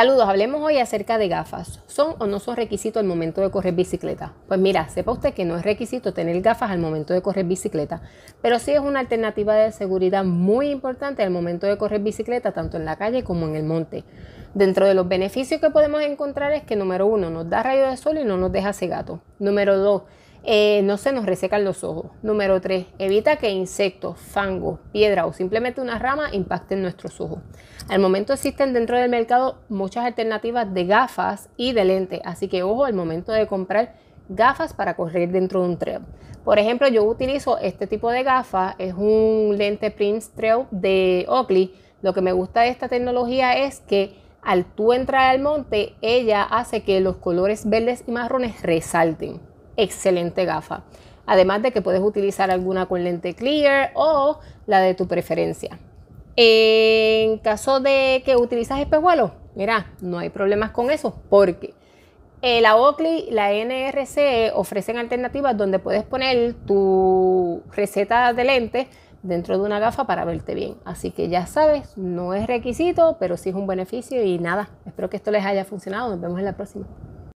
Saludos, hablemos hoy acerca de gafas. ¿Son o no son requisitos al momento de correr bicicleta? Pues mira, sepa usted que no es requisito tener gafas al momento de correr bicicleta, pero sí es una alternativa de seguridad muy importante al momento de correr bicicleta, tanto en la calle como en el monte. Dentro de los beneficios que podemos encontrar es que número uno, nos da rayos de sol y no nos deja cegato. Número dos, eh, no se nos resecan los ojos. Número 3, evita que insectos, fangos, piedra o simplemente una rama impacten nuestros ojos. Al momento existen dentro del mercado muchas alternativas de gafas y de lentes, así que ojo al momento de comprar gafas para correr dentro de un trail. Por ejemplo, yo utilizo este tipo de gafas, es un lente Prince Trail de Oakley. Lo que me gusta de esta tecnología es que al tú entrar al monte, ella hace que los colores verdes y marrones resalten excelente gafa. Además de que puedes utilizar alguna con lente clear o la de tu preferencia. En caso de que utilizas espejuelo, mira, no hay problemas con eso porque la Oakley, la NRC ofrecen alternativas donde puedes poner tu receta de lentes dentro de una gafa para verte bien. Así que ya sabes, no es requisito, pero sí es un beneficio y nada, espero que esto les haya funcionado. Nos vemos en la próxima.